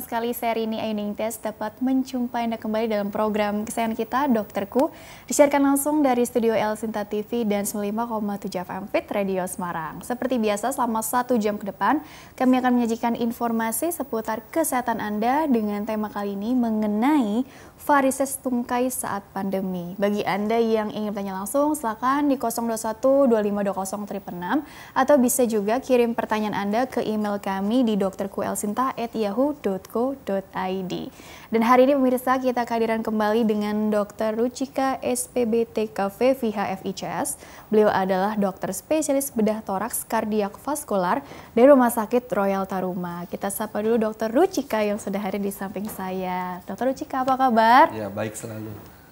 senang sekali saya ini Ayuning Tes dapat menjumpai Anda kembali dalam program kesayangan kita Dokterku disiarkan langsung dari studio El Sinta TV dan 95,7 FM Fit Radio Semarang. Seperti biasa selama satu jam ke depan kami akan menyajikan informasi seputar kesehatan Anda dengan tema kali ini mengenai varises tungkai saat pandemi. Bagi Anda yang ingin bertanya langsung, silakan di 021 2520 atau bisa juga kirim pertanyaan Anda ke email kami di drkuelsinta@yahoo.co.id. Dan hari ini pemirsa kita kehadiran kembali dengan Dr. Rucika SPBTKV VHFICS. Beliau adalah dokter spesialis bedah toraks kardiak vaskular dari Rumah Sakit Royal Taruma. Kita sapa dulu Dr. Rucika yang sudah hari di samping saya. Dr. Rucika apa kabar? Ya baik selalu.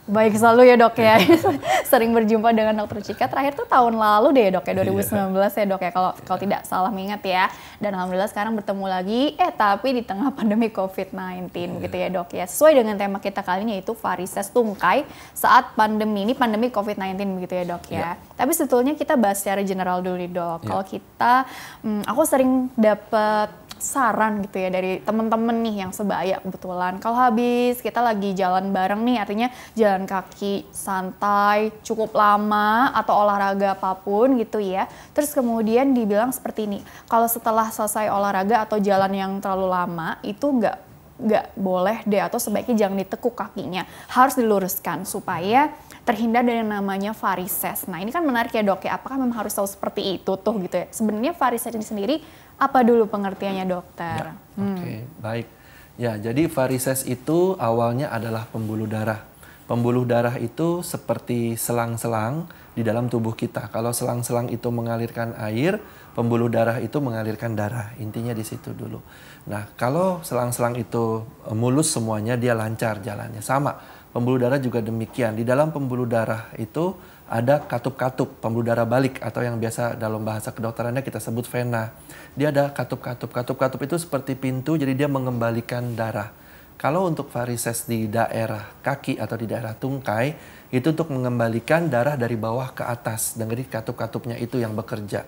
Baik selalu ya dok ya. Iya. Sering berjumpa dengan dokter Cika. Terakhir tuh tahun lalu deh dok ya 2019 iya. ya dok ya kalau kalau tidak salah mengingat ya. Dan alhamdulillah sekarang bertemu lagi. Eh tapi di tengah pandemi COVID-19 begitu iya. gitu ya dok ya. Sesuai dengan tema kita kali ini yaitu varises tungkai saat pandemi ini pandemi COVID-19 begitu ya dok ya. Tapi sebetulnya kita bahas secara general dulu nih dok. Kalau kita, hmm, aku sering dapat saran gitu ya dari temen-temen nih yang sebaya kebetulan. Kalau habis kita lagi jalan bareng nih artinya jalan kaki santai cukup lama atau olahraga apapun gitu ya. Terus kemudian dibilang seperti ini, kalau setelah selesai olahraga atau jalan yang terlalu lama itu nggak nggak boleh deh atau sebaiknya jangan ditekuk kakinya harus diluruskan supaya terhindar dari yang namanya varises. Nah ini kan menarik ya dok ya apakah memang harus tahu seperti itu tuh gitu ya. Sebenarnya varises ini sendiri apa dulu pengertiannya dokter? Ya, hmm. Oke, okay, baik. Ya, jadi varises itu awalnya adalah pembuluh darah. Pembuluh darah itu seperti selang-selang di dalam tubuh kita. Kalau selang-selang itu mengalirkan air, pembuluh darah itu mengalirkan darah. Intinya di situ dulu. Nah, kalau selang-selang itu e, mulus semuanya, dia lancar jalannya. Sama, pembuluh darah juga demikian. Di dalam pembuluh darah itu ada katup-katup pembuluh darah balik atau yang biasa dalam bahasa kedokterannya kita sebut vena. Dia ada katup-katup. Katup-katup itu seperti pintu jadi dia mengembalikan darah. Kalau untuk varises di daerah kaki atau di daerah tungkai itu untuk mengembalikan darah dari bawah ke atas Dengeri katup-katupnya itu yang bekerja.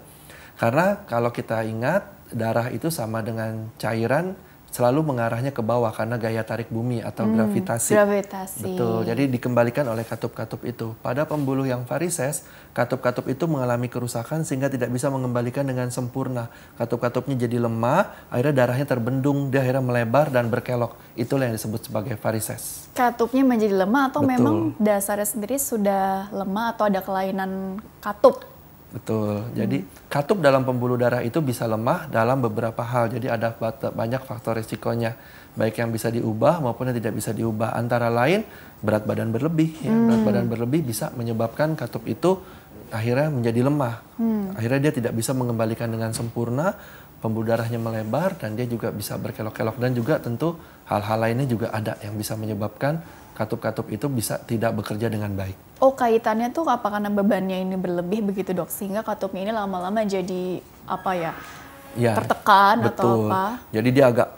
Karena kalau kita ingat darah itu sama dengan cairan selalu mengarahnya ke bawah karena gaya tarik bumi atau hmm, gravitasi. Gravitasi. Betul. Jadi dikembalikan oleh katup-katup itu. Pada pembuluh yang varises, katup-katup itu mengalami kerusakan sehingga tidak bisa mengembalikan dengan sempurna. Katup-katupnya jadi lemah, akhirnya darahnya terbendung, dia akhirnya melebar dan berkelok. Itulah yang disebut sebagai varises. Katupnya menjadi lemah atau Betul. memang dasarnya sendiri sudah lemah atau ada kelainan katup? Betul. Hmm. Jadi katup dalam pembuluh darah itu bisa lemah dalam beberapa hal. Jadi ada banyak faktor risikonya, baik yang bisa diubah maupun yang tidak bisa diubah. Antara lain berat badan berlebih. Ya. Hmm. Berat badan berlebih bisa menyebabkan katup itu akhirnya menjadi lemah. Hmm. Akhirnya dia tidak bisa mengembalikan dengan sempurna pembuluh darahnya melebar dan dia juga bisa berkelok-kelok dan juga tentu hal-hal lainnya juga ada yang bisa menyebabkan katup-katup itu bisa tidak bekerja dengan baik. Oh, kaitannya tuh apa karena bebannya ini berlebih begitu, Dok? Sehingga katupnya ini lama-lama jadi apa ya? ya tertekan betul. atau apa? Jadi dia agak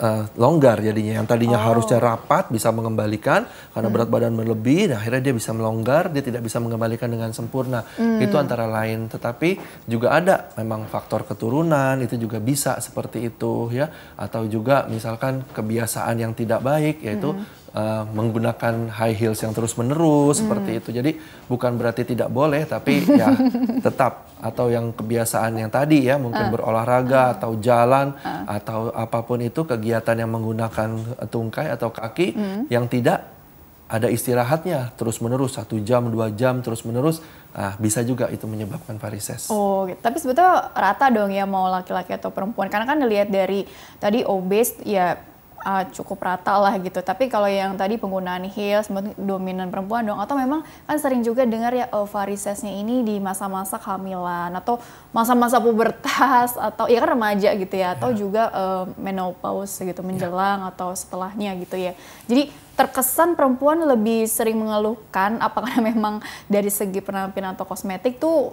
uh, longgar jadinya yang tadinya oh. harusnya rapat bisa mengembalikan karena hmm. berat badan berlebih Nah, akhirnya dia bisa melonggar dia tidak bisa mengembalikan dengan sempurna hmm. itu antara lain tetapi juga ada memang faktor keturunan itu juga bisa seperti itu ya atau juga misalkan kebiasaan yang tidak baik yaitu hmm uh, menggunakan high heels yang terus menerus hmm. seperti itu. Jadi bukan berarti tidak boleh, tapi ya tetap atau yang kebiasaan yang tadi ya mungkin uh. berolahraga uh. atau jalan uh. atau apapun itu kegiatan yang menggunakan eh, tungkai atau kaki hmm. yang tidak ada istirahatnya terus menerus satu jam dua jam terus menerus Ah, bisa juga itu menyebabkan varises. Oh, gitu. tapi sebetulnya rata dong ya mau laki-laki atau perempuan karena kan dilihat dari tadi obes ya uh, cukup rata lah gitu. Tapi kalau yang tadi penggunaan heels dominan perempuan dong atau memang kan sering juga dengar ya uh, varisesnya ini di masa-masa kehamilan atau masa-masa pubertas atau ya kan remaja gitu ya atau yeah. juga uh, menopause gitu ya. menjelang yeah. atau setelahnya gitu ya. Jadi terkesan perempuan lebih sering mengeluhkan apakah memang dari segi penampilan atau kosmetik tuh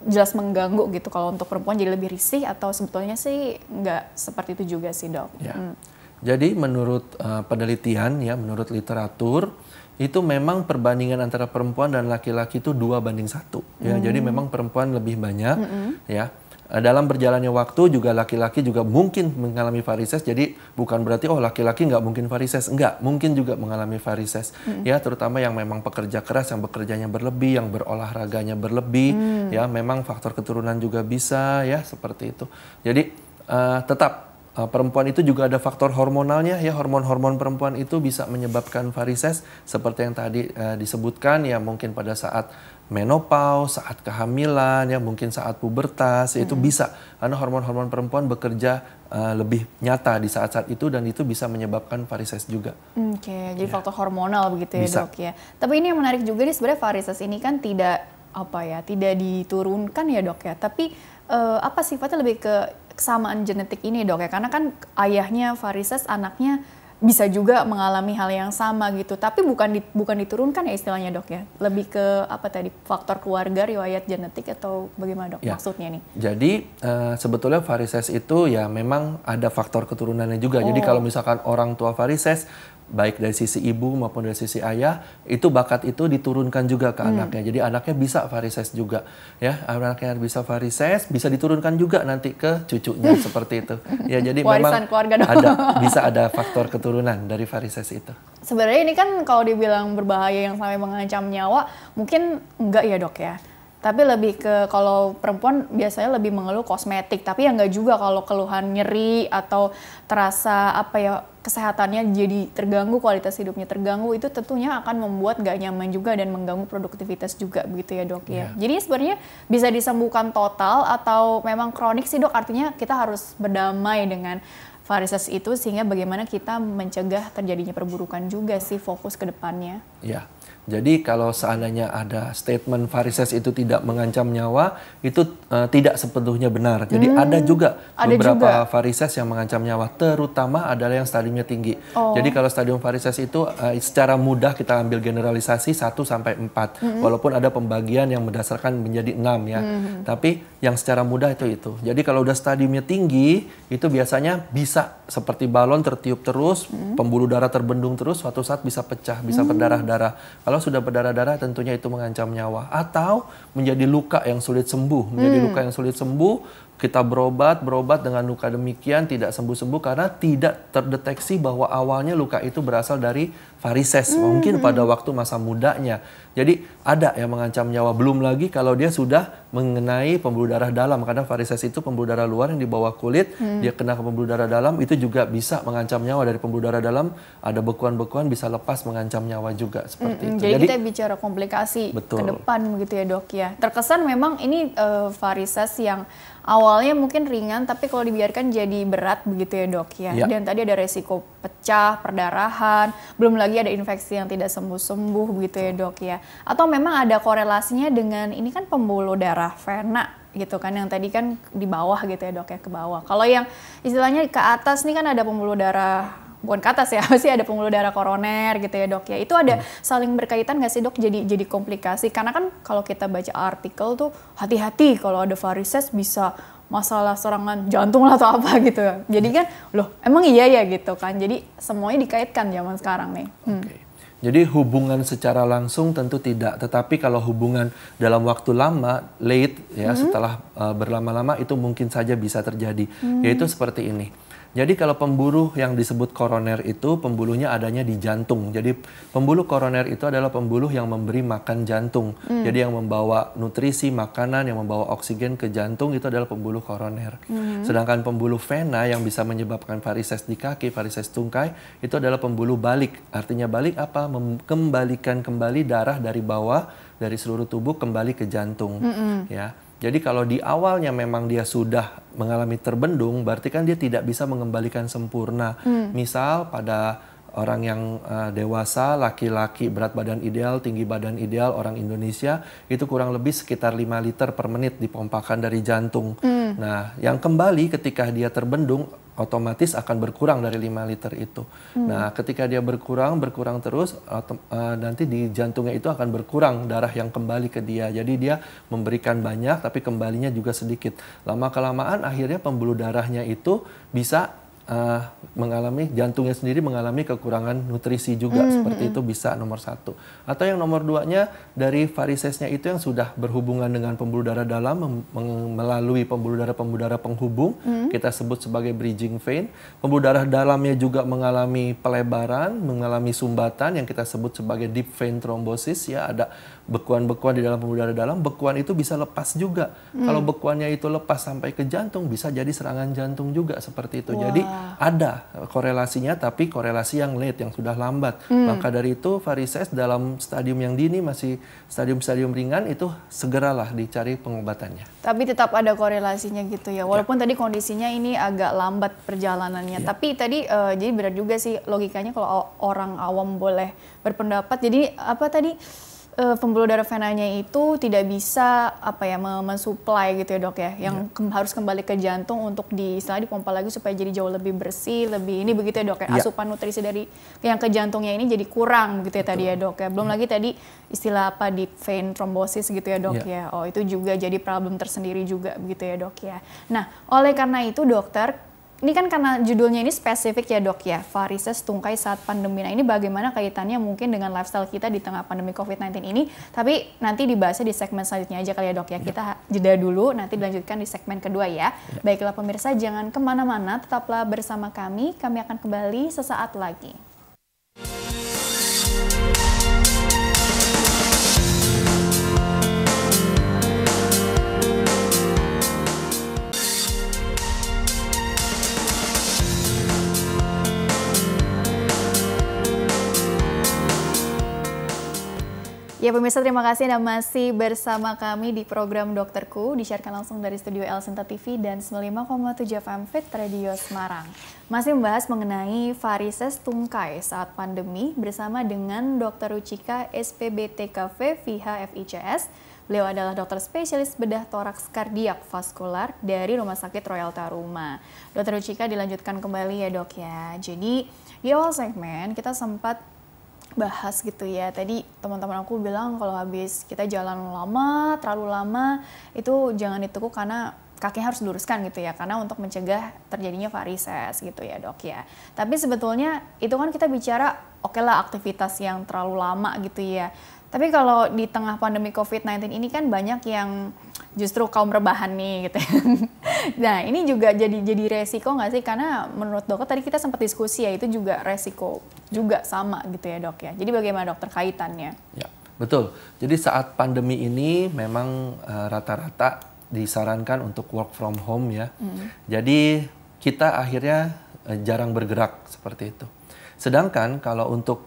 jelas mengganggu gitu kalau untuk perempuan jadi lebih risih atau sebetulnya sih nggak seperti itu juga sih dok. Yeah. Hmm. Jadi menurut uh, penelitian ya, menurut literatur itu memang perbandingan antara perempuan dan laki-laki itu dua banding satu. Ya, hmm. jadi memang perempuan lebih banyak hmm. ya. Eh, dalam berjalannya waktu juga laki-laki juga mungkin mengalami varises. Jadi bukan berarti oh laki-laki nggak mungkin varises, nggak mungkin juga mengalami varises. Hmm. Ya terutama yang memang pekerja keras, yang bekerjanya berlebih, yang berolahraganya berlebih. Hmm. Ya memang faktor keturunan juga bisa ya seperti itu. Jadi uh, tetap Eh, perempuan itu juga ada faktor hormonalnya ya hormon-hormon perempuan itu bisa menyebabkan varises seperti yang tadi uh, disebutkan ya mungkin pada saat menopause, saat kehamilan ya mungkin saat pubertas hmm. itu bisa karena hormon-hormon perempuan bekerja uh, lebih nyata di saat-saat itu dan itu bisa menyebabkan varises juga. Oke, okay, jadi ya. faktor hormonal begitu ya bisa. dok ya. Tapi ini yang menarik juga nih sebenarnya varises ini kan tidak apa ya tidak diturunkan ya dok ya tapi uh, apa sifatnya lebih ke kesamaan genetik ini dok ya karena kan ayahnya varises anaknya bisa juga mengalami hal yang sama gitu tapi bukan di, bukan diturunkan ya istilahnya dok ya lebih ke apa tadi faktor keluarga riwayat genetik atau bagaimana dok ya. maksudnya nih jadi uh, sebetulnya varises itu ya memang ada faktor keturunannya juga oh. jadi kalau misalkan orang tua varises baik dari sisi ibu maupun dari sisi ayah itu bakat itu diturunkan juga ke hmm. anaknya jadi anaknya bisa varises juga ya anaknya bisa varises bisa diturunkan juga nanti ke cucunya seperti itu ya jadi Warisan memang keluarga dong. ada bisa ada faktor keturunan dari varises itu sebenarnya ini kan kalau dibilang berbahaya yang sampai mengancam nyawa mungkin enggak ya dok ya tapi lebih ke kalau perempuan biasanya lebih mengeluh kosmetik tapi ya nggak juga kalau keluhan nyeri atau terasa apa ya kesehatannya jadi terganggu kualitas hidupnya terganggu itu tentunya akan membuat nggak nyaman juga dan mengganggu produktivitas juga begitu ya dok ya yeah. jadi sebenarnya bisa disembuhkan total atau memang kronik sih dok artinya kita harus berdamai dengan varises itu sehingga bagaimana kita mencegah terjadinya perburukan juga sih fokus ke depannya ya jadi kalau seandainya ada statement varises itu tidak mengancam nyawa, itu uh, tidak sepenuhnya benar. Jadi hmm, ada juga ada beberapa juga. varises yang mengancam nyawa, terutama adalah yang stadiumnya tinggi. Oh. Jadi kalau stadium varises itu uh, secara mudah kita ambil generalisasi 1 sampai 4. Hmm. Walaupun ada pembagian yang berdasarkan menjadi 6 ya. Hmm. Tapi yang secara mudah itu itu. Jadi kalau udah stadiumnya tinggi, itu biasanya bisa seperti balon tertiup terus, hmm. pembuluh darah terbendung terus, suatu saat bisa pecah, bisa hmm. berdarah-darah. Kalau kalau sudah berdarah-darah tentunya itu mengancam nyawa atau menjadi luka yang sulit sembuh, menjadi hmm. luka yang sulit sembuh, kita berobat, berobat dengan luka demikian tidak sembuh-sembuh karena tidak terdeteksi bahwa awalnya luka itu berasal dari varises. Hmm. Mungkin hmm. pada waktu masa mudanya jadi ada yang mengancam nyawa. Belum lagi kalau dia sudah mengenai pembuluh darah dalam. Kadang varises itu pembuluh darah luar yang di bawah kulit, hmm. dia kena ke pembuluh darah dalam, itu juga bisa mengancam nyawa dari pembuluh darah dalam. Ada bekuan-bekuan bisa lepas mengancam nyawa juga seperti hmm, itu. Jadi, jadi kita bicara komplikasi betul. ke depan begitu ya dok ya. Terkesan memang ini uh, eh, varises yang awalnya mungkin ringan tapi kalau dibiarkan jadi berat begitu ya dok ya. ya. Dan tadi ada resiko pecah, perdarahan, belum lagi ada infeksi yang tidak sembuh-sembuh begitu ya dok ya atau memang ada korelasinya dengan ini kan pembuluh darah vena gitu kan yang tadi kan di bawah gitu ya dok ya ke bawah. Kalau yang istilahnya ke atas nih kan ada pembuluh darah bukan ke atas ya sih ada pembuluh darah koroner gitu ya dok ya itu ada hmm. saling berkaitan nggak sih dok jadi jadi komplikasi karena kan kalau kita baca artikel tuh hati-hati kalau ada varises bisa masalah serangan jantung lah atau apa gitu jadi hmm. kan loh emang iya ya gitu kan jadi semuanya dikaitkan zaman sekarang nih hmm. okay. Jadi hubungan secara langsung tentu tidak, tetapi kalau hubungan dalam waktu lama, late ya mm -hmm. setelah uh, berlama-lama itu mungkin saja bisa terjadi, mm -hmm. yaitu seperti ini. Jadi kalau pembuluh yang disebut koroner itu pembuluhnya adanya di jantung. Jadi pembuluh koroner itu adalah pembuluh yang memberi makan jantung. Hmm. Jadi yang membawa nutrisi, makanan, yang membawa oksigen ke jantung itu adalah pembuluh koroner. Hmm. Sedangkan pembuluh vena yang bisa menyebabkan varises di kaki, varises tungkai itu adalah pembuluh balik. Artinya balik apa? Mengembalikan kembali darah dari bawah dari seluruh tubuh kembali ke jantung. Hmm. Ya. Jadi kalau di awalnya memang dia sudah mengalami terbendung, berarti kan dia tidak bisa mengembalikan sempurna. Hmm. Misal pada orang yang uh, dewasa, laki-laki berat badan ideal, tinggi badan ideal orang Indonesia itu kurang lebih sekitar 5 liter per menit dipompakan dari jantung. Hmm. Nah, yang kembali ketika dia terbendung otomatis akan berkurang dari 5 liter itu. Hmm. Nah, ketika dia berkurang, berkurang terus, uh, nanti di jantungnya itu akan berkurang darah yang kembali ke dia. Jadi dia memberikan banyak, tapi kembalinya juga sedikit. Lama kelamaan, akhirnya pembuluh darahnya itu bisa uh, mengalami jantungnya sendiri mengalami kekurangan nutrisi juga mm -hmm. seperti hmm. itu bisa nomor satu atau yang nomor duanya dari varisesnya itu yang sudah berhubungan dengan pembuluh darah dalam melalui pembuluh darah pembuluh darah penghubung mm -hmm. kita sebut sebagai bridging vein pembuluh darah dalamnya juga mengalami pelebaran mengalami sumbatan yang kita sebut sebagai deep vein thrombosis ya ada bekuan-bekuan di dalam pembuluh darah dalam, bekuan itu bisa lepas juga. Hmm. Kalau bekuannya itu lepas sampai ke jantung, bisa jadi serangan jantung juga seperti itu. Wow. Jadi ada korelasinya, tapi korelasi yang late, yang sudah lambat. Hmm. Maka dari itu varises dalam stadium yang dini masih stadium-stadium ringan itu segeralah dicari pengobatannya. Tapi tetap ada korelasinya gitu ya, ya. walaupun ya. tadi kondisinya ini agak lambat perjalanannya. Ya. Tapi tadi uh, jadi benar juga sih logikanya kalau orang awam boleh berpendapat. Jadi apa tadi? uh, pembuluh darah venanya itu tidak bisa apa ya mensuplai gitu ya dok ya yang yeah. ke harus kembali ke jantung untuk di setelah dipompa lagi supaya jadi jauh lebih bersih lebih ini begitu ya dok ya yeah. asupan nutrisi dari yang ke jantungnya ini jadi kurang gitu ya Betul. tadi ya dok ya belum yeah. lagi tadi istilah apa di vein trombosis gitu ya dok yeah. ya oh itu juga jadi problem tersendiri juga begitu ya dok ya nah oleh karena itu dokter ini kan karena judulnya ini spesifik ya dok ya, varises tungkai saat pandemi. Nah ini bagaimana kaitannya mungkin dengan lifestyle kita di tengah pandemi COVID-19 ini? Tapi nanti dibahasnya di segmen selanjutnya aja kali ya dok ya. ya. Kita jeda dulu, nanti dilanjutkan di segmen kedua ya. ya. Baiklah pemirsa, jangan kemana-mana, tetaplah bersama kami. Kami akan kembali sesaat lagi. Ya pemirsa terima kasih Anda masih bersama kami di program Dokterku disiarkan langsung dari studio El Sinta TV dan 95,7 FM Fit Radio Semarang. Masih membahas mengenai varises tungkai saat pandemi bersama dengan Dr. Ucika, SPBTKV VIHA FICS. Beliau adalah dokter spesialis bedah toraks kardiak vaskular dari Rumah Sakit Royal Taruma. Dokter Ucika dilanjutkan kembali ya dok ya. Jadi di awal segmen kita sempat bahas gitu ya. Tadi teman-teman aku bilang kalau habis kita jalan lama, terlalu lama itu jangan ditekuk karena kaki harus luruskan gitu ya karena untuk mencegah terjadinya varises gitu ya dok ya tapi sebetulnya itu kan kita bicara oke okay lah aktivitas yang terlalu lama gitu ya tapi kalau di tengah pandemi covid-19 ini kan banyak yang justru kaum rebahan nih gitu. Ya. nah ini juga jadi jadi resiko nggak sih karena menurut dokter tadi kita sempat diskusi ya itu juga resiko juga sama gitu ya dok ya. Jadi bagaimana dokter kaitannya? Ya betul. Jadi saat pandemi ini memang eh, rata-rata uh, disarankan untuk work from home ya. Hmm. Jadi kita akhirnya uh, jarang bergerak seperti itu. Sedangkan kalau untuk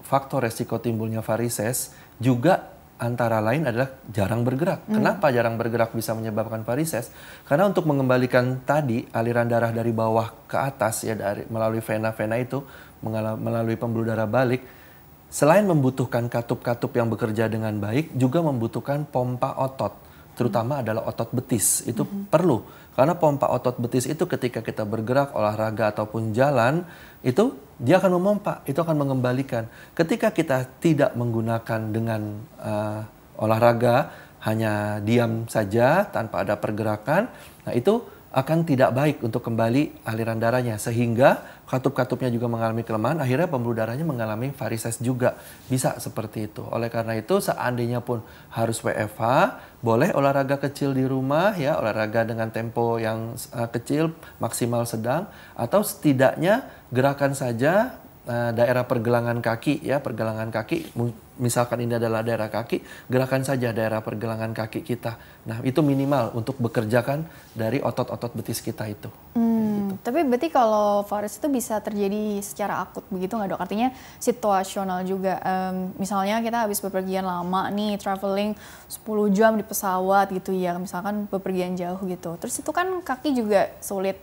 faktor resiko timbulnya varises juga antara lain adalah jarang bergerak. Hmm. Kenapa jarang bergerak bisa menyebabkan varises? Karena untuk mengembalikan tadi aliran darah dari bawah ke atas ya dari melalui vena-vena itu melalui pembuluh darah balik selain membutuhkan katup-katup yang bekerja dengan baik juga membutuhkan pompa otot terutama hmm. adalah otot betis itu hmm. perlu karena pompa otot betis itu ketika kita bergerak olahraga ataupun jalan itu dia akan memompa, itu akan mengembalikan. Ketika kita tidak menggunakan dengan uh, olahraga, hanya diam saja tanpa ada pergerakan, nah itu akan tidak baik untuk kembali aliran darahnya sehingga katup-katupnya juga mengalami kelemahan, akhirnya pembuluh darahnya mengalami varises juga. Bisa seperti itu. Oleh karena itu, seandainya pun harus WFH, boleh olahraga kecil di rumah ya, olahraga dengan tempo yang uh, kecil, maksimal sedang, atau setidaknya gerakan saja Eh, daerah pergelangan kaki ya pergelangan kaki misalkan ini adalah daerah kaki gerakan saja daerah pergelangan kaki kita nah itu minimal untuk bekerjakan dari otot-otot betis kita itu hmm, gitu. tapi berarti kalau varis itu bisa terjadi secara akut begitu nggak dok artinya situasional juga um, misalnya kita habis bepergian lama nih traveling 10 jam di pesawat gitu ya misalkan bepergian jauh gitu terus itu kan kaki juga sulit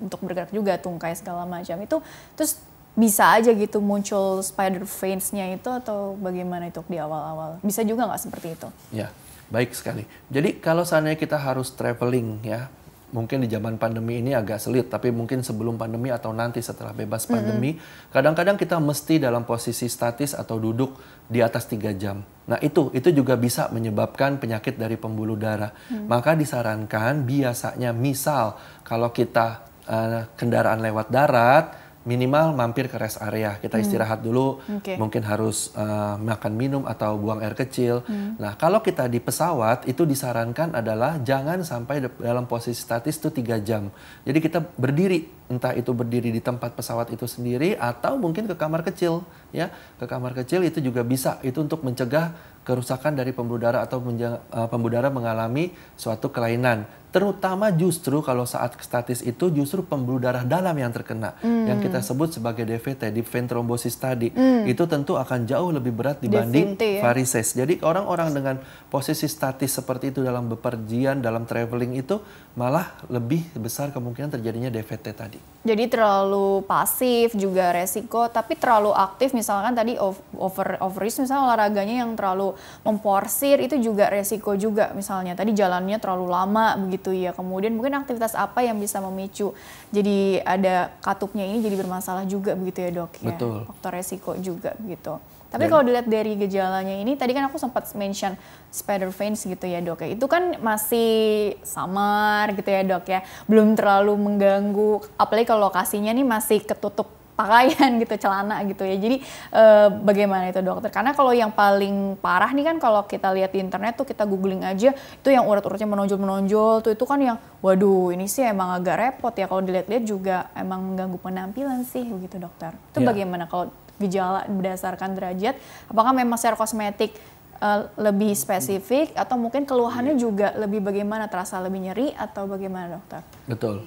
untuk bergerak juga tungkai segala macam itu terus bisa aja gitu muncul spider veins itu atau bagaimana itu di awal-awal? Bisa juga nggak seperti itu? Ya, baik sekali. Jadi kalau seandainya kita harus traveling ya, mungkin di zaman pandemi ini agak sulit, tapi mungkin sebelum pandemi atau nanti setelah bebas pandemi, kadang-kadang mm -hmm. kita mesti dalam posisi statis atau duduk di atas tiga jam. Nah itu, itu juga bisa menyebabkan penyakit dari pembuluh darah. Mm hmm. Maka disarankan biasanya misal kalau kita uh, kendaraan lewat darat, minimal mampir ke rest area kita hmm. istirahat dulu okay. mungkin harus uh, makan minum atau buang air kecil hmm. nah kalau kita di pesawat itu disarankan adalah jangan sampai dalam posisi statis itu tiga jam jadi kita berdiri entah itu berdiri di tempat pesawat itu sendiri atau mungkin ke kamar kecil ya ke kamar kecil itu juga bisa itu untuk mencegah kerusakan dari pembuluh darah atau eh, pembuluh darah mengalami suatu kelainan. Terutama justru kalau saat statis itu justru pembuluh darah dalam yang terkena mm. yang kita sebut sebagai DVT, deep vein thrombosis tadi. Mm. Itu tentu akan jauh lebih berat dibanding Definitive. Ya. varises. Jadi orang-orang dengan posisi statis seperti itu dalam bepergian, dalam traveling itu malah lebih besar kemungkinan terjadinya DVT tadi. Jadi terlalu pasif juga resiko, tapi terlalu aktif misalkan tadi over risk misalnya olahraganya yang terlalu memporsir itu juga resiko juga misalnya tadi jalannya terlalu lama begitu ya kemudian mungkin aktivitas apa yang bisa memicu jadi ada katupnya ini jadi bermasalah juga begitu ya dok ya Betul. faktor resiko juga begitu tapi kalau dilihat dari gejalanya ini, tadi kan aku sempat mention spider veins gitu ya dok ya. Itu kan masih samar gitu ya dok ya. Belum terlalu mengganggu, apalagi kalau lokasinya nih masih ketutup pakaian gitu, celana gitu ya. Jadi eh, bagaimana itu dokter? Karena kalau yang paling parah nih kan kalau kita lihat di internet tuh kita googling aja itu yang urat-uratnya menonjol-menonjol tuh itu kan yang waduh ini sih emang agak repot ya kalau dilihat-lihat juga emang mengganggu penampilan sih begitu dokter. Itu yeah. bagaimana kalau gejala berdasarkan derajat apakah memang secara kosmetik uh, lebih spesifik atau mungkin keluhannya iya. juga lebih bagaimana terasa lebih nyeri atau bagaimana dokter? Betul.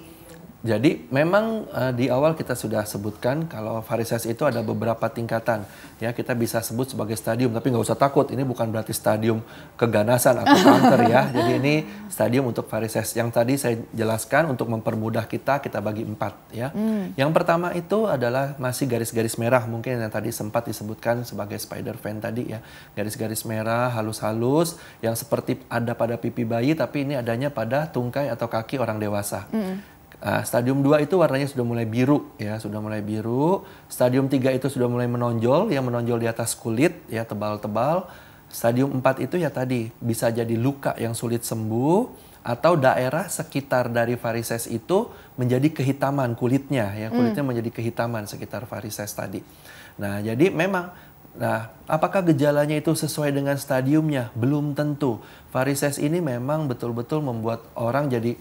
Jadi memang uh, di awal kita sudah sebutkan kalau varises itu ada beberapa tingkatan. Ya kita bisa sebut sebagai stadium, tapi nggak usah takut. Ini bukan berarti stadium keganasan atau kanker ya. Jadi ini stadium untuk varises. Yang tadi saya jelaskan untuk mempermudah kita, kita bagi empat ya. Hmm. Yang pertama itu adalah masih garis-garis merah mungkin yang tadi sempat disebutkan sebagai spider fan tadi ya. Garis-garis merah halus-halus yang seperti ada pada pipi bayi tapi ini adanya pada tungkai atau kaki orang dewasa. Hmm Uh, stadium 2 itu warnanya sudah mulai biru ya, sudah mulai biru. Stadium 3 itu sudah mulai menonjol, yang menonjol di atas kulit ya tebal-tebal. Stadium 4 itu ya tadi bisa jadi luka yang sulit sembuh atau daerah sekitar dari varises itu menjadi kehitaman kulitnya ya hmm. kulitnya hmm. menjadi kehitaman sekitar varises tadi. Nah, jadi memang nah apakah gejalanya itu sesuai dengan stadiumnya? Belum tentu. Varises ini memang betul-betul membuat orang jadi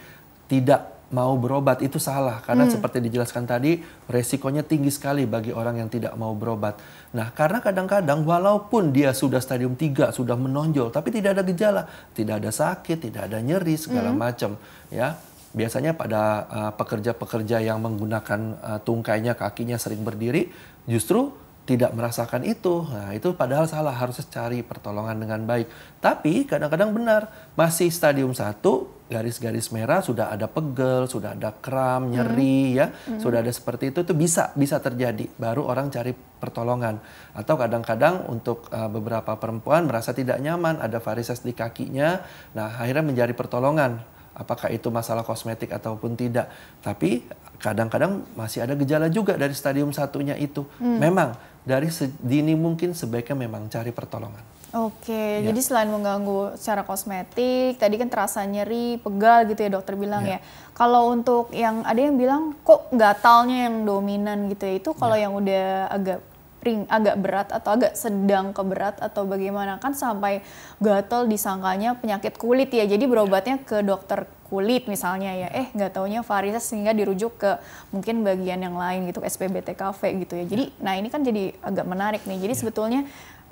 tidak mau berobat itu salah karena hmm. seperti dijelaskan tadi resikonya tinggi sekali bagi orang yang tidak mau berobat. Nah, karena kadang-kadang walaupun dia sudah stadium 3 sudah menonjol tapi tidak ada gejala, tidak ada sakit, tidak ada nyeri segala hmm. macam, ya. Biasanya pada eh, pekerja-pekerja uh, yang menggunakan uh, tungkainya kakinya sering berdiri justru tidak merasakan itu. Nah, itu padahal salah, harus cari pertolongan dengan baik. Tapi kadang-kadang benar, masih stadium satu garis-garis merah sudah ada pegel, sudah ada kram, hmm. nyeri hmm. ya, hmm. sudah ada seperti itu itu bisa bisa terjadi. Baru orang cari pertolongan. Atau kadang-kadang untuk uh, beberapa perempuan merasa tidak nyaman, ada varises di kakinya. Nah, akhirnya mencari pertolongan apakah itu masalah kosmetik ataupun tidak. Tapi kadang-kadang masih ada gejala juga dari stadium satunya itu. Hmm. Memang dari sedini mungkin sebaiknya memang cari pertolongan. Oke, ya. jadi selain mengganggu secara kosmetik, tadi kan terasa nyeri, pegal gitu ya dokter bilang ya. ya. Kalau untuk yang ada yang bilang kok gatalnya yang dominan gitu ya, itu kalau ya. yang udah agak ring agak berat atau agak sedang ke atau bagaimana kan sampai gatel disangkanya penyakit kulit ya jadi berobatnya ya. ke dokter kulit misalnya ya eh nggak taunya varises sehingga dirujuk ke mungkin bagian yang lain gitu SPBT cafe gitu ya jadi ya. nah ini kan jadi agak menarik nih jadi ya. sebetulnya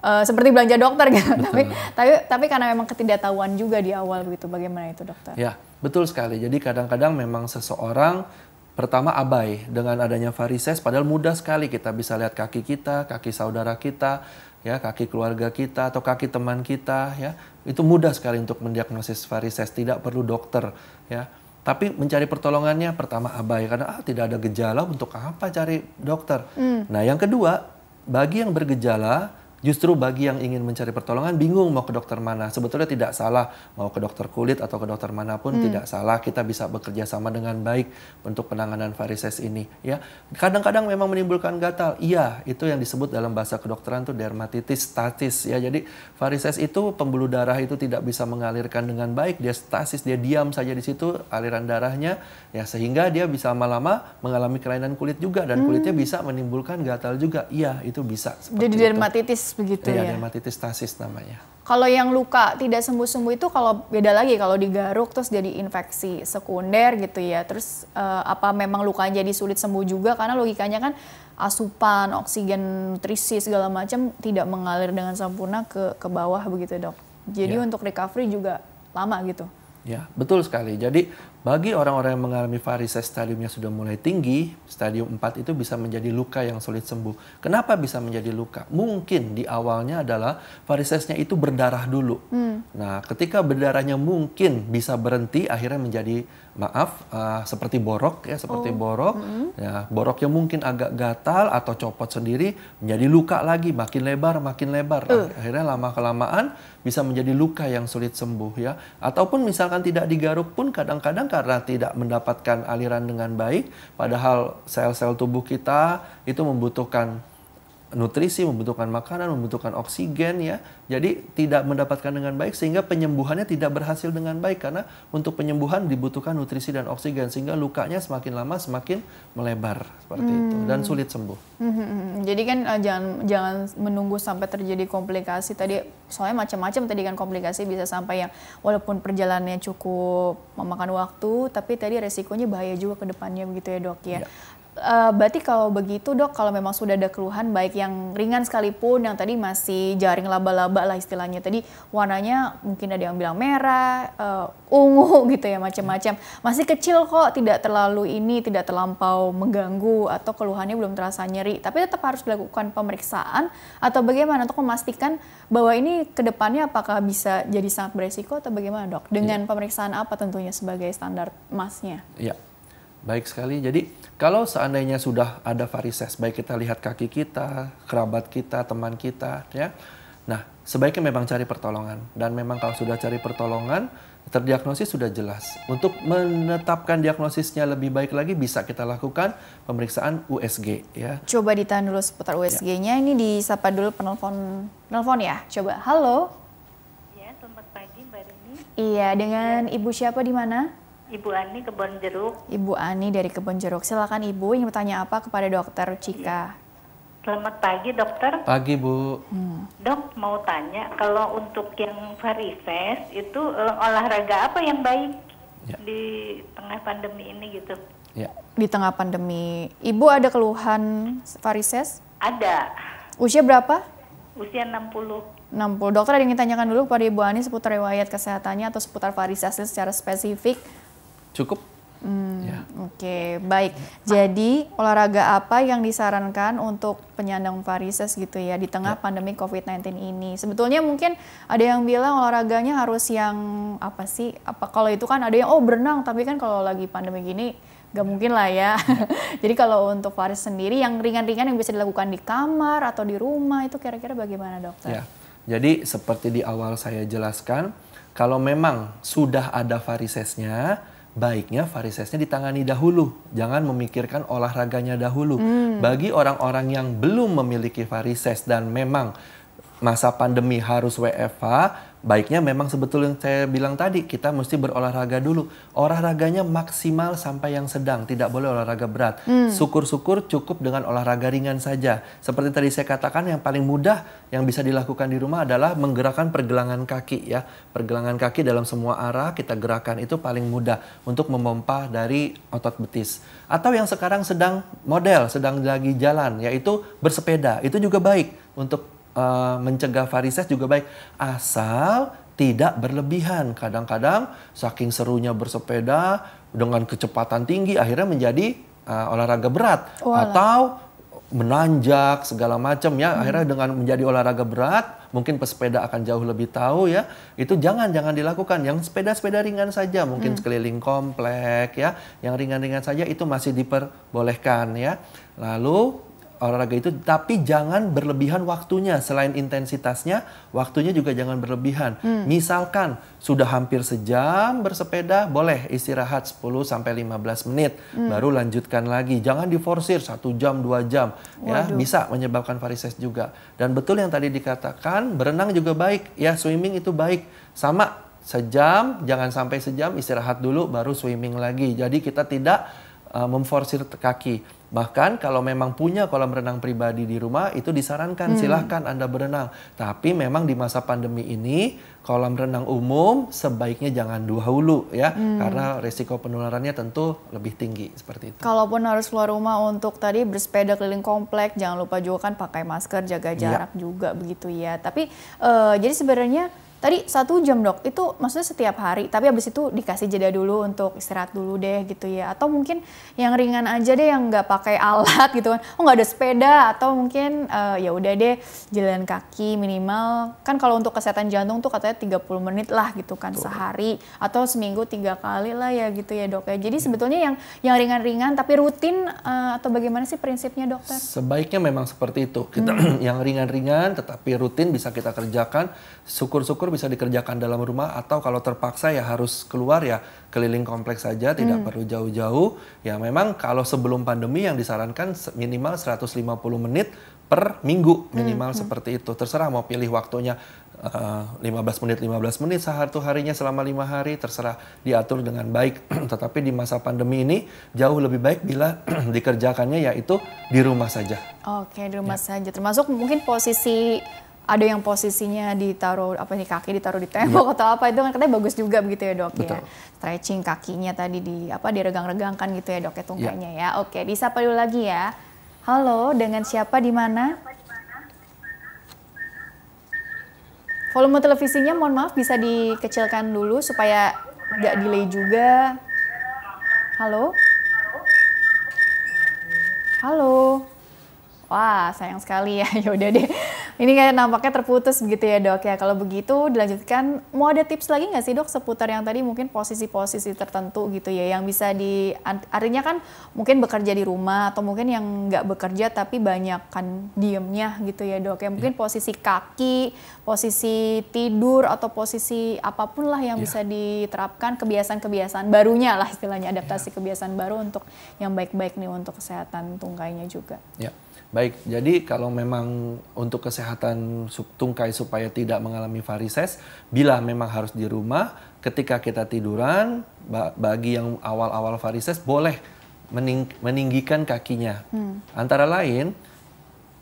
Uh, seperti belanja dokter gitu. tapi tapi tapi karena memang ketidaktahuan juga di awal begitu bagaimana itu dokter. Ya, betul sekali. Jadi kadang-kadang memang seseorang Pertama abai dengan adanya varises padahal mudah sekali kita bisa lihat kaki kita, kaki saudara kita, ya kaki keluarga kita atau kaki teman kita ya. Itu mudah sekali untuk mendiagnosis varises, tidak perlu dokter ya. Tapi mencari pertolongannya pertama abai karena ah, tidak ada gejala untuk apa cari dokter. Hmm. Nah, yang kedua, bagi yang bergejala Justru bagi yang ingin mencari pertolongan bingung mau ke dokter mana. Sebetulnya tidak salah mau ke dokter kulit atau ke dokter manapun hmm. tidak salah. Kita bisa bekerja sama dengan baik untuk penanganan varises ini. Ya, kadang-kadang memang menimbulkan gatal. Iya, itu yang disebut dalam bahasa kedokteran tuh dermatitis statis. Ya, jadi varises itu pembuluh darah itu tidak bisa mengalirkan dengan baik. Dia stasis, dia diam saja di situ aliran darahnya. Ya, sehingga dia bisa lama-lama mengalami kelainan kulit juga dan hmm. kulitnya bisa menimbulkan gatal juga. Iya, itu bisa. Jadi dermatitis begitu iya, ya? Iya, dermatitis stasis namanya. Kalau yang luka tidak sembuh-sembuh itu kalau beda lagi kalau digaruk terus jadi infeksi sekunder gitu ya. Terus uh, apa memang luka jadi sulit sembuh juga karena logikanya kan asupan, oksigen, nutrisi segala macam tidak mengalir dengan sempurna ke ke bawah begitu, Dok. Jadi ya. untuk recovery juga lama gitu. Ya, betul sekali. Jadi bagi orang-orang yang mengalami varises stadiumnya sudah mulai tinggi, stadium 4 itu bisa menjadi luka yang sulit sembuh. Kenapa bisa menjadi luka? Mungkin di awalnya adalah varisesnya itu berdarah dulu. Hmm. Nah, ketika berdarahnya mungkin bisa berhenti, akhirnya menjadi maaf uh, seperti borok ya seperti oh. borok mm -hmm. ya borok yang mungkin agak gatal atau copot sendiri menjadi luka lagi makin lebar makin lebar uh. akhirnya lama kelamaan bisa menjadi luka yang sulit sembuh ya ataupun misalkan tidak digaruk pun kadang-kadang karena tidak mendapatkan aliran dengan baik padahal sel-sel tubuh kita itu membutuhkan nutrisi, membutuhkan makanan, membutuhkan oksigen ya. Jadi tidak mendapatkan dengan baik sehingga penyembuhannya tidak berhasil dengan baik karena untuk penyembuhan dibutuhkan nutrisi dan oksigen sehingga lukanya semakin lama semakin melebar seperti hmm. itu dan hmm. sulit sembuh. Hmm, hmm, hmm. jadi kan uh, jangan jangan menunggu sampai terjadi komplikasi tadi soalnya macam-macam tadi kan komplikasi bisa sampai yang walaupun perjalanannya cukup memakan waktu tapi tadi resikonya bahaya juga ke depannya begitu ya dok ya. ya. Uh, berarti kalau begitu dok, kalau memang sudah ada keluhan baik yang ringan sekalipun, yang tadi masih jaring laba-laba lah istilahnya tadi warnanya mungkin ada yang bilang merah, uh, ungu gitu ya macam-macam. Masih kecil kok, tidak terlalu ini, tidak terlampau mengganggu atau keluhannya belum terasa nyeri. Tapi tetap harus dilakukan pemeriksaan atau bagaimana untuk memastikan bahwa ini kedepannya apakah bisa jadi sangat beresiko atau bagaimana dok? Dengan ya. pemeriksaan apa tentunya sebagai standar emasnya? Iya. Baik sekali. Jadi kalau seandainya sudah ada varises, baik kita lihat kaki kita, kerabat kita, teman kita, ya. Nah, sebaiknya memang cari pertolongan dan memang kalau sudah cari pertolongan, terdiagnosis sudah jelas. Untuk menetapkan diagnosisnya lebih baik lagi bisa kita lakukan pemeriksaan USG ya. Coba ditahan dulu seputar USG-nya. Ya. Ini disapa dulu penelpon penelpon ya. Coba. Halo. iya selamat pagi Mbak Rini. Iya, dengan ya. Ibu siapa di mana? Ibu Ani Kebon Jeruk. Ibu Ani dari Kebon Jeruk. Silakan Ibu ingin bertanya apa kepada Dokter Cika? Selamat pagi dokter. Pagi Bu. Hmm. Dok mau tanya kalau untuk yang varises itu eh, olahraga apa yang baik ya. di tengah pandemi ini gitu? Ya. Di tengah pandemi, Ibu ada keluhan varises? Ada. Usia berapa? Usia 60. 60. Dokter ada yang tanyakan dulu kepada Ibu Ani seputar riwayat kesehatannya atau seputar varises secara spesifik cukup. Hmm, ya. Oke, okay, baik. Jadi olahraga apa yang disarankan untuk penyandang varises gitu ya di tengah ya. pandemi COVID-19 ini? Sebetulnya mungkin ada yang bilang olahraganya harus yang apa sih? Apa kalau itu kan ada yang oh berenang, tapi kan kalau lagi pandemi gini gak mungkin lah ya. Jadi kalau untuk varis sendiri yang ringan-ringan yang bisa dilakukan di kamar atau di rumah itu kira-kira bagaimana dokter? Ya. Jadi seperti di awal saya jelaskan, kalau memang sudah ada varisesnya, baiknya varisesnya ditangani dahulu. Jangan memikirkan olahraganya dahulu. Hmm. Bagi orang-orang yang belum memiliki varises dan memang masa pandemi harus WFH, baiknya memang sebetulnya yang saya bilang tadi, kita mesti berolahraga dulu. Olahraganya maksimal sampai yang sedang, tidak boleh olahraga berat. Hmm. Syukur-syukur hmm. cukup dengan olahraga ringan saja. Seperti tadi saya katakan, yang paling mudah yang bisa dilakukan di rumah adalah menggerakkan pergelangan kaki ya. Pergelangan kaki dalam semua arah kita gerakan itu paling mudah untuk memompa dari otot betis. Atau yang sekarang sedang model, sedang lagi jalan, yaitu bersepeda. Itu juga baik untuk Eh, mencegah varises juga baik asal tidak berlebihan. Kadang-kadang saking serunya bersepeda dengan kecepatan tinggi akhirnya menjadi uh, olahraga berat Wala. atau menanjak segala macam ya hmm. akhirnya dengan menjadi olahraga berat mungkin pesepeda akan jauh lebih tahu ya itu jangan jangan dilakukan yang sepeda-sepeda ringan saja mungkin hmm. sekeliling komplek ya yang ringan-ringan saja itu masih diperbolehkan ya lalu olahraga itu tapi jangan berlebihan waktunya selain intensitasnya waktunya juga jangan berlebihan hmm. misalkan sudah hampir sejam bersepeda boleh istirahat 10 sampai 15 menit hmm. baru lanjutkan lagi jangan diforsir satu jam dua jam ya, Waduh. ya bisa menyebabkan varises juga dan betul yang tadi dikatakan berenang juga baik ya swimming itu baik sama sejam jangan sampai sejam istirahat dulu baru swimming lagi jadi kita tidak uh, memforsir kaki Bahkan kalau memang punya kolam renang pribadi di rumah itu disarankan hmm. silahkan Anda berenang. Tapi memang di masa pandemi ini kolam renang umum sebaiknya jangan dahulu ya hmm. karena risiko penularannya tentu lebih tinggi seperti itu. Kalaupun harus keluar rumah untuk tadi bersepeda keliling komplek jangan lupa juga kan pakai masker, jaga iya. jarak ya. juga begitu ya. Tapi uh, jadi sebenarnya Tadi satu jam dok, itu maksudnya setiap hari, tapi abis itu dikasih jeda dulu untuk istirahat dulu deh gitu ya. Atau mungkin yang ringan aja deh yang nggak pakai alat gitu kan. Oh nggak ada sepeda atau mungkin uh, ya udah deh jalan kaki minimal. Kan kalau untuk kesehatan jantung tuh katanya 30 menit lah gitu kan tuh. sehari atau seminggu tiga kali lah ya gitu ya dok ya. Jadi ya. sebetulnya yang yang ringan-ringan tapi rutin uh, atau bagaimana sih prinsipnya dokter? Sebaiknya memang seperti itu. Kita hmm. yang ringan-ringan tetapi rutin bisa kita kerjakan. Syukur-syukur bisa dikerjakan dalam rumah atau kalau terpaksa ya harus keluar ya keliling kompleks saja tidak hmm. perlu jauh-jauh. Ya memang kalau sebelum pandemi yang disarankan minimal 150 menit per minggu hmm, minimal hmm. seperti itu. Terserah mau pilih waktunya uh, eh, 15 menit 15 menit sehari harinya selama lima hari terserah diatur dengan baik. Tetapi di masa pandemi ini jauh lebih baik bila dikerjakannya yaitu di rumah saja. Oke, di rumah ya. saja. Termasuk mungkin posisi ada yang posisinya ditaruh apa nih kaki ditaruh di tembok yeah. atau apa itu kan katanya bagus juga begitu ya dok ya. Betul. ya stretching kakinya tadi di apa diregang-regangkan gitu ya dok ya tungkainya ya, ya. oke disapa dulu lagi ya halo dengan siapa di mana volume televisinya mohon maaf bisa dikecilkan dulu supaya nggak delay juga halo halo Wah, sayang sekali ya. Ya udah deh. Ini kayak nampaknya terputus begitu ya, Dok. Ya, kalau begitu dilanjutkan mau ada tips lagi nggak sih, Dok, seputar yang tadi mungkin posisi-posisi tertentu gitu ya yang bisa di artinya kan mungkin bekerja di rumah atau mungkin yang nggak bekerja tapi banyak kan diemnya gitu ya, Dok. Ya, mungkin ya. posisi kaki, posisi tidur atau posisi apapun lah yang ya. bisa diterapkan kebiasaan-kebiasaan barunya lah istilahnya iya. adaptasi ya. kebiasaan baru untuk yang baik-baik nih untuk kesehatan tungkainya juga. Ya Baik, jadi kalau memang untuk kesehatan tungkai supaya tidak mengalami varises, bila memang harus di rumah, ketika kita tiduran, bagi yang awal-awal varises boleh mening meninggikan kakinya. Hmm. Antara lain,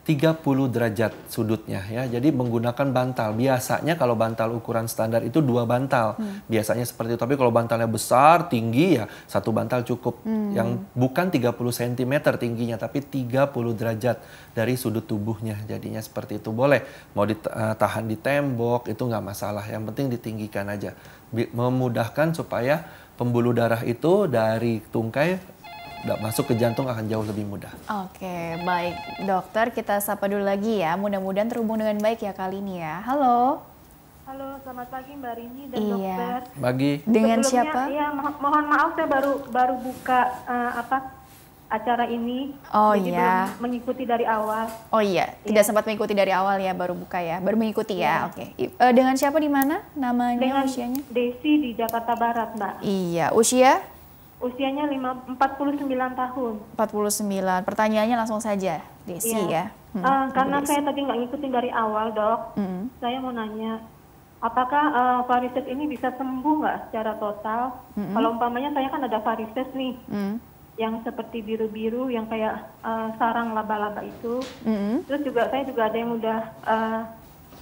30 derajat sudutnya ya. Jadi menggunakan bantal. Biasanya kalau bantal ukuran standar itu dua bantal. Hmm. Biasanya seperti itu. Tapi kalau bantalnya besar, tinggi ya satu bantal cukup. Hmm. Yang bukan 30 cm tingginya tapi 30 derajat dari sudut tubuhnya. Jadinya seperti itu. Boleh mau ditahan eh, di tembok itu nggak masalah. Yang penting ditinggikan aja. Memudahkan supaya pembuluh darah itu dari tungkai masuk ke jantung akan jauh lebih mudah. Oke, baik dokter kita sapa dulu lagi ya. Mudah-mudahan terhubung dengan baik ya kali ini ya. Halo. Halo, selamat pagi Mbak Rini dan iya. dokter. Pagi. Dengan Sebelumnya, siapa? Iya, mo mohon maaf saya baru baru buka uh, apa acara ini. Oh jadi iya. Belum mengikuti dari awal. Oh iya, iya. tidak iya. sempat mengikuti dari awal ya, baru buka ya, baru mengikuti ya. Iya. Oke. Okay. Uh, eh, dengan siapa di mana? Namanya, dengan usianya? Desi di Jakarta Barat, Mbak. Iya, usia? Usianya puluh 49 tahun. 49. Pertanyaannya langsung saja, Desi iya. ya. Hmm, uh, karena Desi. saya tadi nggak ngikutin dari awal, dok. Hmm. Saya mau nanya, apakah uh, varises ini bisa sembuh nggak secara total? Hmm. Kalau umpamanya saya kan ada varises nih, hmm. yang seperti biru-biru, yang kayak uh, sarang laba-laba itu. Hmm. Terus juga saya juga ada yang udah uh,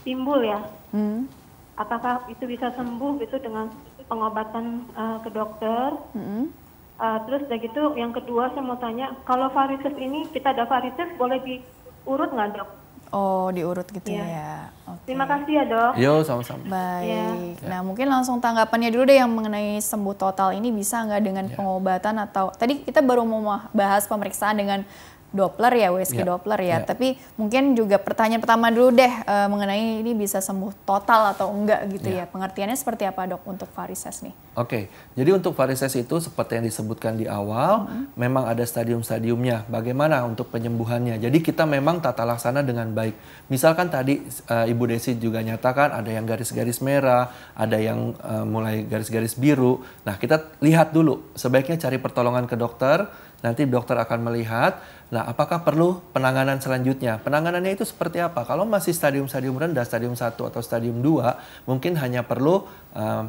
timbul ya. Hmm. Apakah itu bisa sembuh itu dengan pengobatan uh, ke dokter? Hmm Uh, terus udah gitu yang kedua saya mau tanya, kalau varises ini kita ada varises boleh diurut nggak dok? Oh, diurut gitu iya. ya. ya. Okay. Terima kasih ya, Dok. Yo, sama-sama. Baik. Yeah. Nah, mungkin langsung tanggapannya dulu deh yang mengenai sembuh total ini bisa nggak dengan yeah. pengobatan atau tadi kita baru mau bahas pemeriksaan dengan Doppler ya, USG yeah. Doppler ya. Yeah. Tapi mungkin juga pertanyaan pertama dulu deh uh, mengenai ini bisa sembuh total atau enggak gitu yeah. ya. Pengertiannya seperti apa dok untuk varises nih? Oke, okay. jadi untuk varises itu seperti yang disebutkan di awal, mm -hmm. memang ada stadium-stadiumnya. Bagaimana untuk penyembuhannya? Jadi kita memang tata laksana dengan baik. Misalkan tadi uh, Ibu Desi juga nyatakan ada yang garis-garis merah, ada yang uh, mulai garis-garis biru. Nah kita lihat dulu, sebaiknya cari pertolongan ke dokter Nanti dokter akan melihat, nah apakah perlu penanganan selanjutnya? Penanganannya itu seperti apa? Kalau masih stadium-stadium rendah, stadium 1 atau stadium 2, mungkin hanya perlu um,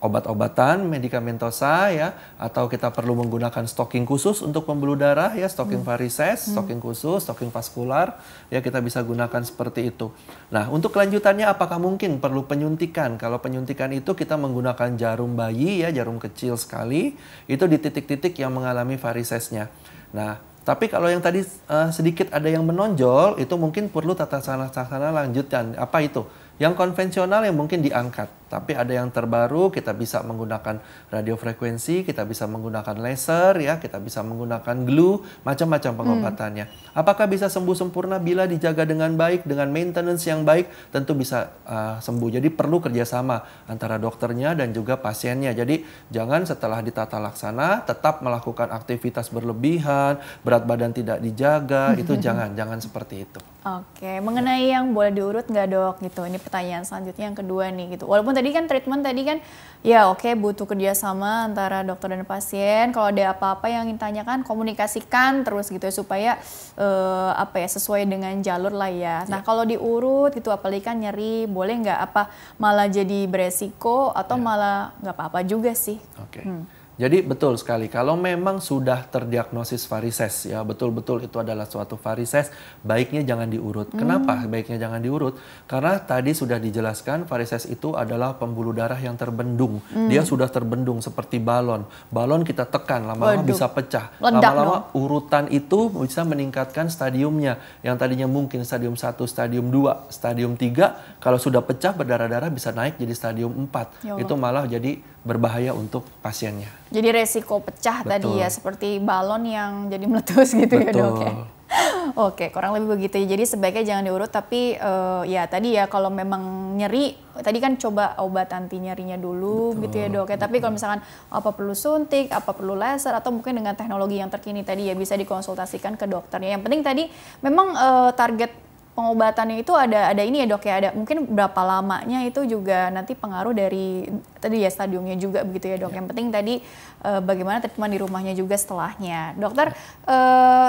obat-obatan, medikamentosa ya, atau kita perlu menggunakan stocking khusus untuk pembuluh darah ya, stocking hmm. varises, hmm. stocking khusus, stocking vaskular ya kita bisa gunakan seperti itu. Nah, untuk kelanjutannya apakah mungkin perlu penyuntikan? Kalau penyuntikan itu kita menggunakan jarum bayi ya, jarum kecil sekali, itu di titik-titik yang mengalami varisesnya. Nah, tapi kalau yang tadi uh, sedikit ada yang menonjol, itu mungkin perlu tata sana-sana lanjutan. Apa itu? Yang konvensional yang mungkin diangkat tapi ada yang terbaru, kita bisa menggunakan radio frekuensi, kita bisa menggunakan laser, ya, kita bisa menggunakan glue, macam-macam hmm. pengobatannya. Hmm. Apakah bisa sembuh sempurna bila dijaga dengan baik, dengan maintenance yang baik, tentu bisa uh, sembuh. Jadi perlu kerjasama antara dokternya dan juga pasiennya. Jadi jangan setelah ditata laksana tetap melakukan aktivitas berlebihan, berat badan tidak dijaga, hmm, itu hmm, jangan, jangan seperti itu. Oke, mengenai yang boleh diurut nggak dok? Gitu, ini pertanyaan selanjutnya yang kedua nih gitu. Walaupun tadi kan treatment tadi kan ya oke okay, butuh kerjasama antara dokter dan pasien. Kalau ada apa-apa yang ingin tanyakan komunikasikan terus gitu ya supaya uh, apa ya sesuai dengan jalur lah ya. Nah yeah. kalau diurut gitu apalagi kan nyeri boleh nggak apa malah jadi beresiko atau yeah. malah nggak apa-apa juga sih. Oke. Okay. Hmm. Jadi betul sekali kalau memang sudah terdiagnosis varises ya betul-betul itu adalah suatu varises baiknya jangan diurut. Hmm. Kenapa baiknya jangan diurut? Karena tadi sudah dijelaskan varises itu adalah pembuluh darah yang terbendung. Hmm. Dia sudah terbendung seperti balon. Balon kita tekan lama-lama bisa pecah. Lama-lama urutan itu bisa meningkatkan stadiumnya yang tadinya mungkin stadium 1, stadium 2, stadium 3 kalau sudah pecah berdarah-darah bisa naik jadi stadium 4. Ya itu malah jadi berbahaya untuk pasiennya. Jadi resiko pecah Betul. tadi ya seperti balon yang jadi meletus gitu Betul. ya dok ya. Oke, kurang lebih begitu ya. Jadi sebaiknya jangan diurut tapi uh, ya tadi ya kalau memang nyeri tadi kan coba obat anti nyerinya dulu Betul. gitu ya dok. Ya. tapi kalau misalkan apa perlu suntik, apa perlu laser atau mungkin dengan teknologi yang terkini tadi ya bisa dikonsultasikan ke dokternya. Yang penting tadi memang uh, target pengobatannya itu ada ada ini ya dok ya ada mungkin berapa lamanya itu juga nanti pengaruh dari tadi ya stadiumnya juga begitu ya dok. Ya. Yang penting tadi e, bagaimana treatment di rumahnya juga setelahnya. Dokter ya. e,